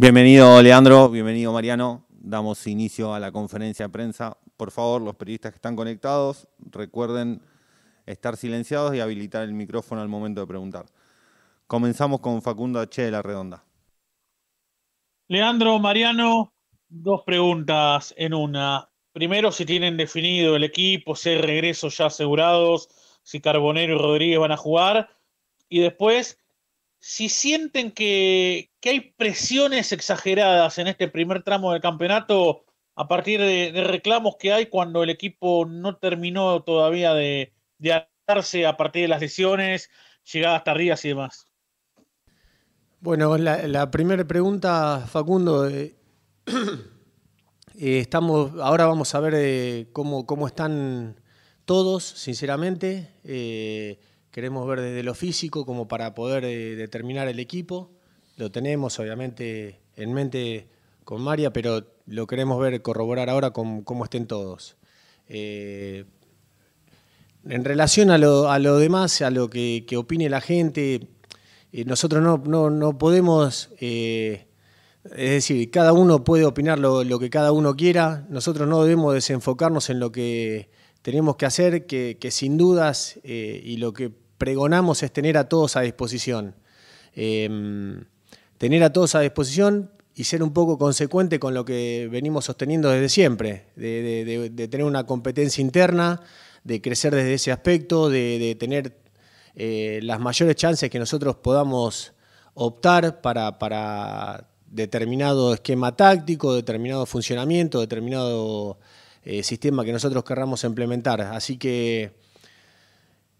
Bienvenido Leandro, bienvenido Mariano. Damos inicio a la conferencia de prensa. Por favor, los periodistas que están conectados, recuerden estar silenciados y habilitar el micrófono al momento de preguntar. Comenzamos con Facundo H. de la Redonda. Leandro, Mariano, dos preguntas en una. Primero, si tienen definido el equipo, si hay regresos ya asegurados, si Carbonero y Rodríguez van a jugar. Y después, si sienten que, hay presiones exageradas en este primer tramo del campeonato a partir de, reclamos que hay cuando el equipo no terminó todavía de, de atarse a partir de las lesiones, llegadas tardías y demás. Bueno, la, primera pregunta, Facundo. Eh, eh, estamos, ahora vamos a ver eh, cómo, cómo, están todos, sinceramente queremos ver desde lo físico como para poder eh, determinar el equipo. Lo tenemos obviamente en mente con María, pero lo queremos ver corroborar ahora con cómo estén todos. Eh, en relación a lo, demás, a lo que, opine la gente, eh, nosotros no, podemos, es decir, cada uno puede opinar lo que cada uno quiera, nosotros no debemos desenfocarnos en lo que tenemos que hacer, que, sin dudas, eh, y lo que pregonamos es tener a todos a disposición. Em, tener a todos a disposición y ser un poco consecuente con lo que venimos sosteniendo desde siempre, de, tener una competencia interna, de crecer desde ese aspecto, de, tener eh, las mayores chances que nosotros podamos optar para determinado esquema táctico, determinado funcionamiento, determinado eh, sistema que nosotros querramos implementar. Así que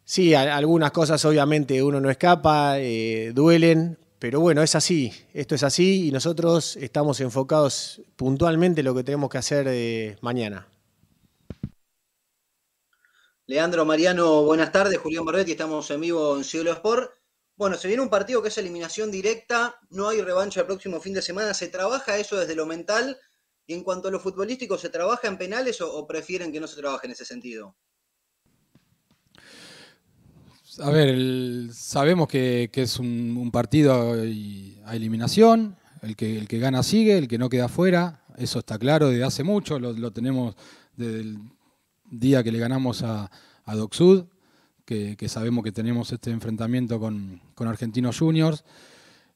sí, algunas cosas obviamente uno no escapa, eh, duelen, pero bueno, es así, esto es así y nosotros estamos enfocados puntualmente en lo que tenemos que hacer eh, mañana. Leandro Mariano, buenas tardes. Julián Barbetti, estamos en vivo en Cielo Sport. Bueno, se viene un partido que es eliminación directa, no hay revancha el próximo fin de semana, se trabaja eso desde lo mental y en cuanto a los futbolísticos, ¿se trabaja en penales o, prefieren que no se trabaje en ese sentido? A ver, sabemos que, es un, partido eh, a eliminación, el que, el que gana sigue, el que no queda fuera, eso está claro desde hace mucho, lo, tenemos desde el día que le ganamos a, a que, sabemos que tenemos este enfrentamiento con, Argentinos Juniors,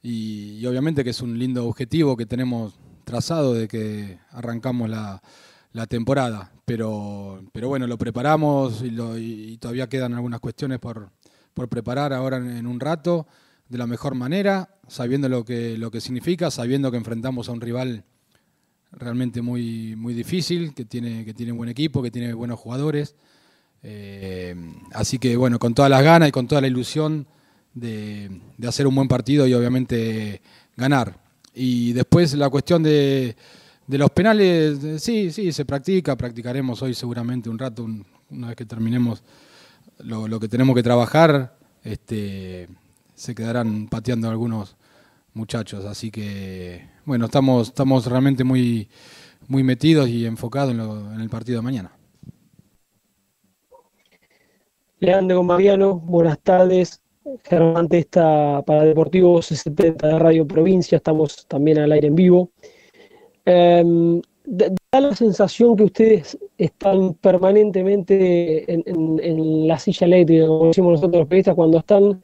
y, obviamente que es un lindo objetivo que tenemos trazado de que arrancamos la, temporada, pero, pero bueno, lo preparamos y, todavía quedan algunas cuestiones por, por preparar ahora en, un rato de la mejor manera, sabiendo lo que, lo que significa, sabiendo que enfrentamos a un rival realmente muy, muy difícil, que tiene, que tiene buen equipo, que tiene buenos jugadores. Eh, así que bueno, con todas las ganas y con toda la ilusión de, de hacer un buen partido y obviamente ganar. Y después la cuestión de, de los penales, sí, sí, se practica, practicaremos hoy seguramente un rato, una vez que terminemos lo, que tenemos que trabajar, este, se quedarán pateando algunos muchachos. Así que, bueno, estamos, estamos realmente muy, muy metidos y enfocados en, en el partido de mañana. Leandro Mariano, buenas tardes. Germán Testa para Deportivo 70 de Radio Provincia, estamos también al aire en vivo. Em, da la sensación que ustedes están permanentemente en, la silla eléctrica, como decimos nosotros los periodistas, cuando están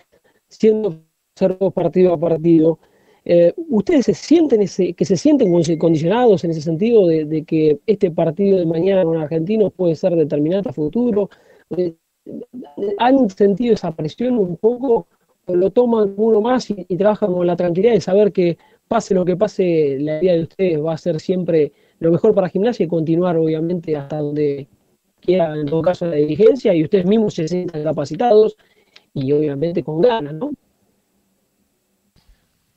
siendo observados partido a partido. Eh, ¿Ustedes se sienten ese, que se sienten condicionados en ese sentido de, que este partido de mañana con Argentinos puede ser determinante a futuro? Eh, han sentido esa presión un poco, ¿O lo toman uno más y, trabajan con la tranquilidad de saber que pase lo que pase, la idea de ustedes va a ser siempre lo mejor para gimnasia y continuar obviamente hasta donde quiera en todo caso la dirigencia y ustedes mismos se sientan capacitados y obviamente con ganas, ¿no?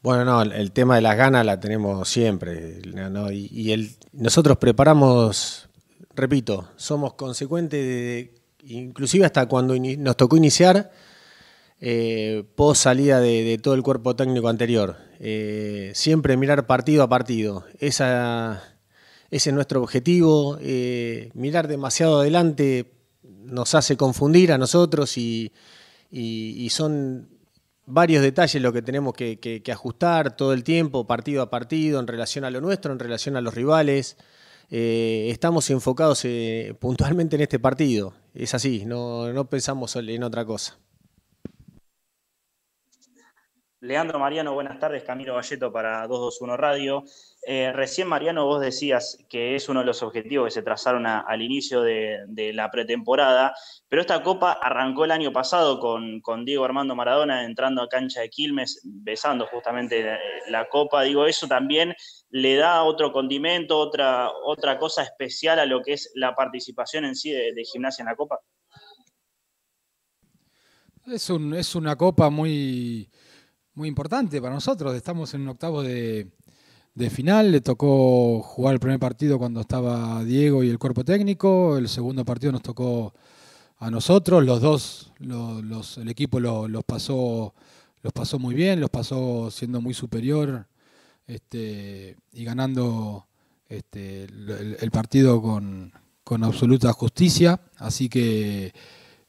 Bueno, no, el tema de las ganas la tenemos siempre. Y, el, nosotros preparamos, repito, somos consecuentes de inclusive hasta cuando nos tocó iniciar, eh, pos salida de, todo el cuerpo técnico anterior. Eh, siempre mirar partido a partido. ese es nuestro objetivo. Eh, mirar demasiado adelante nos hace confundir a nosotros y, son varios detalles lo que tenemos que, ajustar todo el tiempo, partido a partido, en relación a lo nuestro, en relación a los rivales. Eh, estamos enfocados eh, puntualmente en este partido. Es así, no, no pensamos en otra cosa. Leandro Mariano, buenas tardes. Camilo Valleto para 221 Radio. Eh, recién, Mariano, vos decías que es uno de los objetivos que se trazaron al inicio de, la pretemporada, pero esta copa arrancó el año pasado con, Diego Armando Maradona entrando a cancha de Quilmes, besando justamente la, copa. Digo, eso también le da otro condimento, otra, otra cosa especial a lo que es la participación en sí de, gimnasia en la copa. Es, un, es una copa muy muy importante para nosotros. Estamos en un octavo de, final. Le tocó jugar el primer partido cuando estaba Diego y el cuerpo técnico. El segundo partido nos tocó a nosotros. Los dos, el equipo los, pasó, los pasó muy bien, los pasó siendo muy superior este, y ganando este, el, partido con, con absoluta justicia. Así que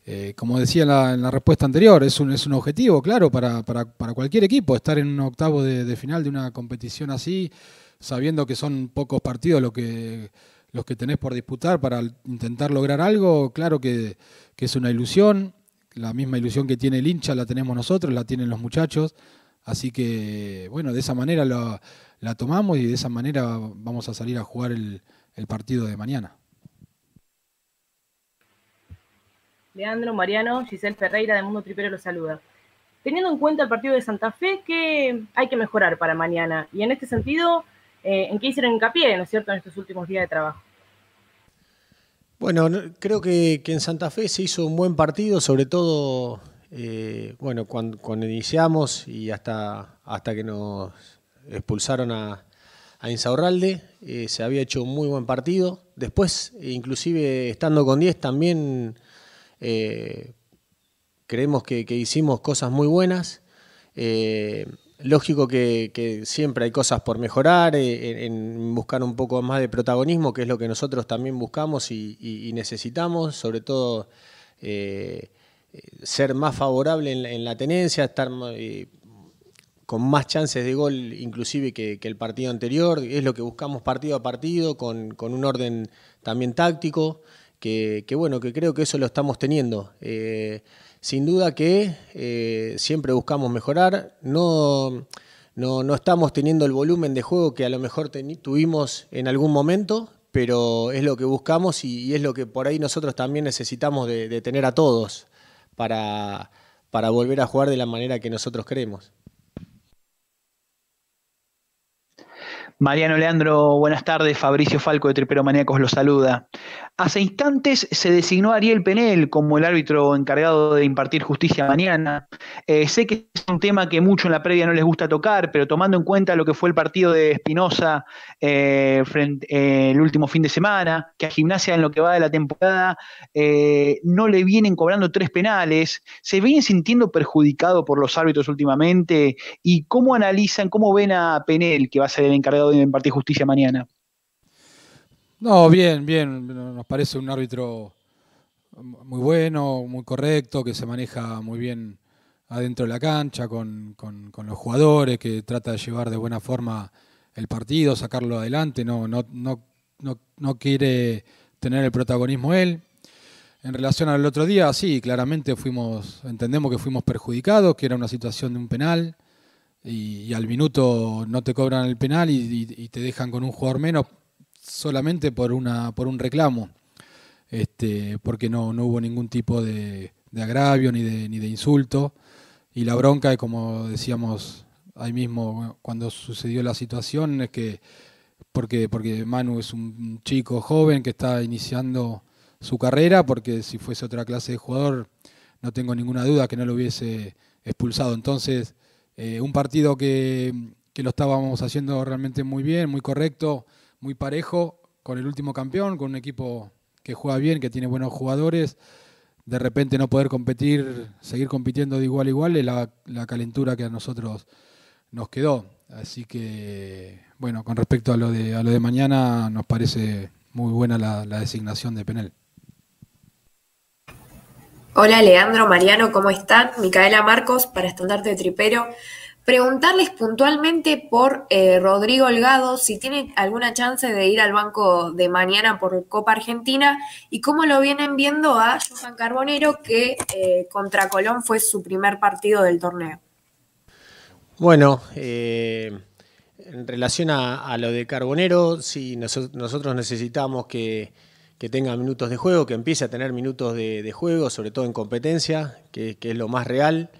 eh, como decía en la, respuesta anterior, es un, es un objetivo, claro, para, cualquier equipo, estar en un octavo de, final de una competición así, sabiendo que son pocos partidos lo que, los que tenés por disputar para intentar lograr algo, claro que, es una ilusión, la misma ilusión que tiene el hincha la tenemos nosotros, la tienen los muchachos, así que bueno, de esa manera la, la tomamos y de esa manera vamos a salir a jugar el, el partido de mañana. Leandro, Mariano, Giselle Ferreira de Mundo Tripero los saluda. Teniendo en cuenta el partido de Santa Fe, ¿qué hay que mejorar para mañana? Y en este sentido, eh, ¿en qué hicieron hincapié, no es cierto, en estos últimos días de trabajo? Bueno, creo que, en Santa Fe se hizo un buen partido, sobre todo, eh, bueno, cuando, iniciamos y hasta, hasta que nos expulsaron a, a Insaurralde, eh, se había hecho un muy buen partido. Después, inclusive estando con 10, también eh, creemos que, hicimos cosas muy buenas. Eh, lógico que, siempre hay cosas por mejorar, eh, en, buscar un poco más de protagonismo, que es lo que nosotros también buscamos y, necesitamos, sobre todo ser más favorable en, la tenencia, estar con más chances de gol inclusive que, el partido anterior, es lo que buscamos partido a partido, con un orden también táctico que, bueno, que creo que eso lo estamos teniendo. Eh, sin duda que eh, siempre buscamos mejorar, no, no, estamos teniendo el volumen de juego que a lo mejor tuvimos en algún momento, pero es lo que buscamos y, es lo que por ahí nosotros también necesitamos de, tener a todos para, para volver a jugar de la manera que nosotros queremos. Mariano Leandro, buenas tardes. Fabricio Falco de Tripero Maníacos los saluda. Hace instantes se designó a Ariel Penel como el árbitro encargado de impartir justicia mañana. Eh, sé que es un tema que mucho en la previa no les gusta tocar, pero tomando en cuenta lo que fue el partido de Espinosa eh, eh, el último fin de semana, que a Gimnasia en lo que va de la temporada no le vienen cobrando tres penales, ¿se vienen sintiendo perjudicado por los árbitros últimamente? ¿Y cómo analizan, cómo ven a Penel, que va a ser el encargado en justicia mañana. No, bien, bien. Nos parece un árbitro muy bueno, muy correcto, que se maneja muy bien adentro de la cancha con, los jugadores, que trata de llevar de buena forma el partido, sacarlo adelante, no, no, no, no, no quiere tener el protagonismo él. En relación al otro día, sí, claramente fuimos, entendemos que fuimos perjudicados, que era una situación de un penal, y, al minuto no te cobran el penal y, te dejan con un jugador menos solamente por, una, por un reclamo, este, porque no, hubo ningún tipo de, agravio ni de, ni de insulto. Y la bronca, como decíamos ahí mismo cuando sucedió la situación, es que porque, porque Manu es un chico joven que está iniciando su carrera, porque si fuese otra clase de jugador, no tengo ninguna duda que no lo hubiese expulsado. Entonces, eh, un partido que, lo estábamos haciendo realmente muy bien, muy correcto, muy parejo, con el último campeón, con un equipo que juega bien, que tiene buenos jugadores. De repente no poder competir, seguir compitiendo de igual a igual, es la, calentura que a nosotros nos quedó. Así que, bueno, con respecto a lo de, a lo de mañana, nos parece muy buena la, la designación de Penel. Hola Leandro, Mariano, ¿cómo están? Micaela Marcos para Estandarte Tripero. Preguntarles puntualmente por eh, Rodrigo Holgado si tiene alguna chance de ir al banco de mañana por Copa Argentina y cómo lo vienen viendo a Johan Carbonero que eh, contra Colón fue su primer partido del torneo. Bueno, eh, en relación a, lo de Carbonero, sí, nosotros necesitamos que que tenga minutos de juego, que empiece a tener minutos de, juego, sobre todo en competencia, que, es lo más real,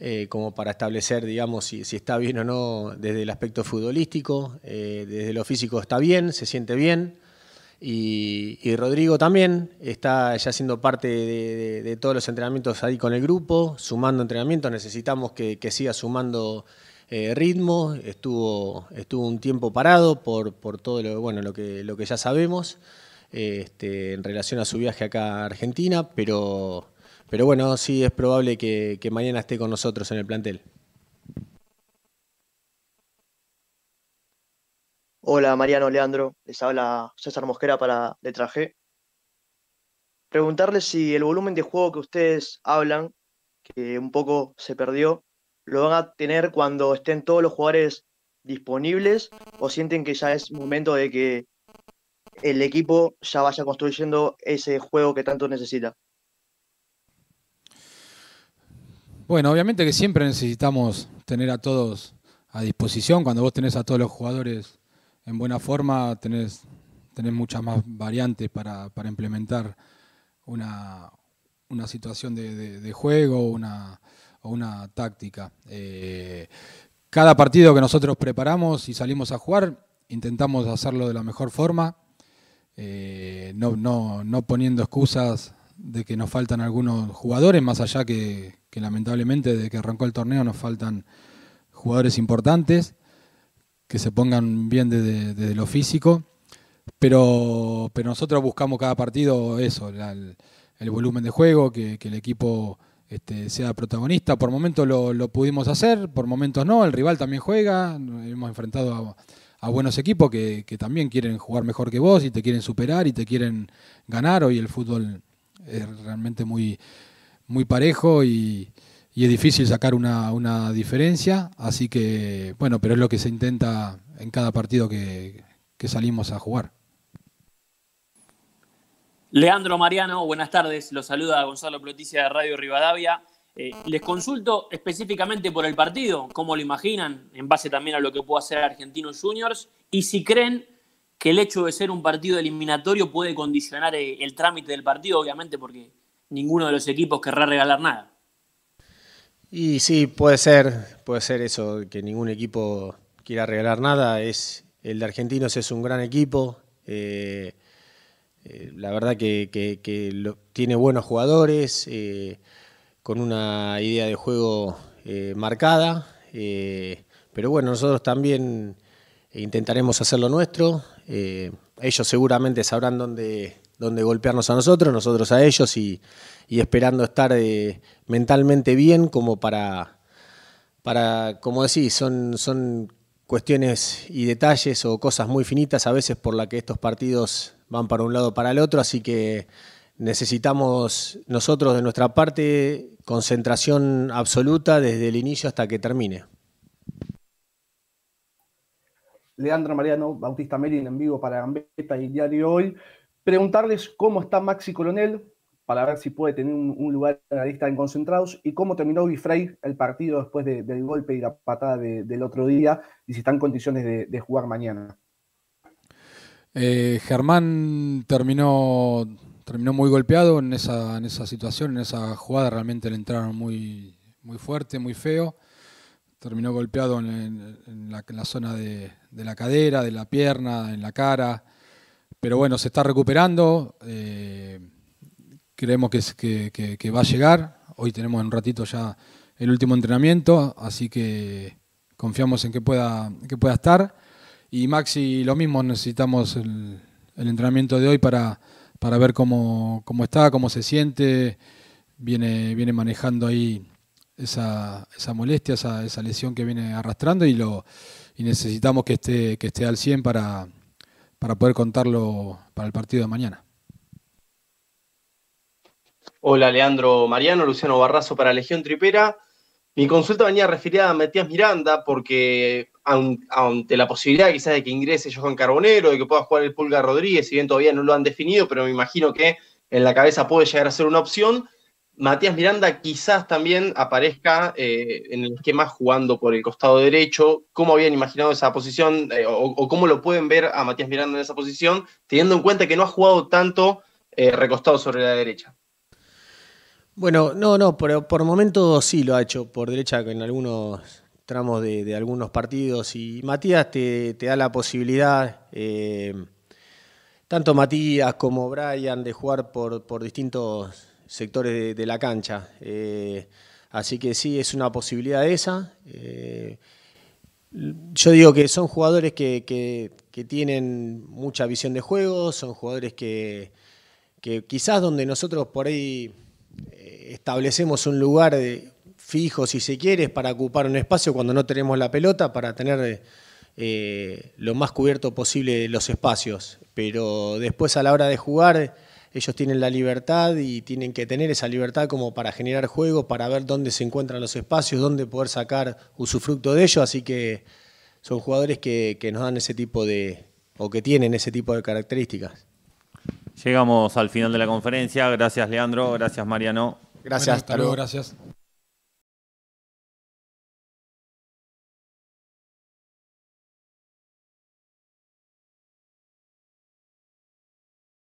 eh, como para establecer, digamos, si, está bien o no desde el aspecto futbolístico, eh, desde lo físico está bien, se siente bien. Y, Rodrigo también está ya siendo parte de, todos los entrenamientos ahí con el grupo, sumando entrenamientos, necesitamos que, siga sumando eh, ritmo, estuvo, estuvo un tiempo parado por, todo lo que ya sabemos. Este, en relación a su viaje acá a Argentina, pero, pero bueno, sí es probable que, que mañana esté con nosotros en el plantel. Hola Mariano, Leandro, les habla César Mosquera para Traje. Preguntarles si el volumen de juego que ustedes hablan, que un poco se perdió, lo van a tener cuando estén todos los jugadores disponibles o sienten que ya es momento de que el equipo ya vaya construyendo ese juego que tanto necesita. Bueno, obviamente que siempre necesitamos tener a todos a disposición. Cuando vos tenés a todos los jugadores en buena forma, tenés, tenés muchas más variantes para, implementar una, situación de, juego o una táctica. Eh, cada partido que nosotros preparamos y salimos a jugar, intentamos hacerlo de la mejor forma. Eh, no, no, poniendo excusas de que nos faltan algunos jugadores, más allá que, que lamentablemente desde que arrancó el torneo nos faltan jugadores importantes que se pongan bien desde, lo físico, pero, nosotros buscamos cada partido eso, el, volumen de juego, que, el equipo este, sea protagonista. Por momentos lo, lo, pudimos hacer, por momentos no, el rival también juega, hemos enfrentado a a buenos equipos que, también quieren jugar mejor que vos y te quieren superar y te quieren ganar. Hoy el fútbol es realmente muy, muy parejo y, es difícil sacar una, diferencia. Así que, bueno, pero es lo que se intenta en cada partido que, que salimos a jugar. Leandro Mariano, buenas tardes. Los saluda Gonzalo Ploticia de Radio Rivadavia. Eh, les consulto específicamente por el partido, cómo lo imaginan, en base también a lo que puede hacer Argentinos Juniors, y si creen que el hecho de ser un partido eliminatorio puede condicionar eh, el, trámite del partido, obviamente, porque ninguno de los equipos querrá regalar nada. Y sí, puede ser, puede ser eso, que ningún equipo quiera regalar nada. Es, el de Argentinos es un gran equipo. Eh, la verdad que, tiene buenos jugadores con una idea de juego eh, marcada, eh, pero bueno, nosotros también intentaremos hacer lo nuestro. Eh, ellos seguramente sabrán dónde, dónde, golpearnos a nosotros, nosotros a ellos y, esperando estar mentalmente bien como para, para como decís, son, son cuestiones y detalles o cosas muy finitas a veces por la que estos partidos van para un lado o para el otro, así que necesitamos nosotros de nuestra parte concentración absoluta desde el inicio hasta que termine. Leandro Mariano, Bautista Merin en vivo para Gambetta y Diario Hoy. Preguntarles cómo está Maxi Coronel para ver si puede tener un, lugar en la lista de concentrados y cómo terminó Bifrey el partido después del golpe y la patada del otro día y si está en condiciones de, jugar mañana. Eh, Germán terminó terminó muy golpeado en esa, en esa situación, en esa jugada realmente le entraron muy, muy fuerte, muy feo. Terminó golpeado en, la, zona de, la cadera, de la pierna, en la cara. Pero bueno, se está recuperando. Eh, creemos que, que, va a llegar. Hoy tenemos en un ratito ya el último entrenamiento, así que confiamos en que pueda, que pueda estar. Y Maxi, lo mismo, necesitamos el entrenamiento de hoy para, para ver cómo, está, cómo se siente. Viene, viene manejando ahí esa, molestia, esa, lesión que viene arrastrando y, lo, necesitamos que esté, que esté al 100 para, para poder contarlo para el partido de mañana. Hola Leandro Mariano, Luciano Barrazo para Legión Tripera. Mi consulta venía referida a Matías Miranda porque ante la posibilidad quizás de que ingrese Johan Carbonero, de que pueda jugar el Pulga Rodríguez, si bien todavía no lo han definido, pero me imagino que en la cabeza puede llegar a ser una opción. Matías Miranda quizás también aparezca eh, en el esquema jugando por el costado derecho. ¿Cómo habían imaginado esa posición eh, o, cómo lo pueden ver a Matías Miranda en esa posición, teniendo en cuenta que no ha jugado tanto eh, recostado sobre la derecha? Bueno, no, no, por, por momento sí lo ha hecho por derecha en algunos tramos de, algunos partidos y Matías te, da la posibilidad, eh, tanto Matías como Brian, de jugar por, distintos sectores de, la cancha. Eh, así que sí, es una posibilidad esa. Eh, yo digo que son jugadores que, tienen mucha visión de juego, son jugadores que, que quizás donde nosotros por ahí establecemos un lugar de, fijos, si se quiere, para ocupar un espacio cuando no tenemos la pelota, para tener eh, eh, lo más cubierto posible los espacios. Pero después a la hora de jugar, ellos tienen la libertad y tienen que tener esa libertad como para generar juego, para ver dónde se encuentran los espacios, dónde poder sacar usufructo de ellos. Así que son jugadores que, nos dan ese tipo de, o que tienen ese tipo de características. Llegamos al final de la conferencia. Gracias, Leandro. Gracias, Mariano. Gracias, hasta luego. Gracias.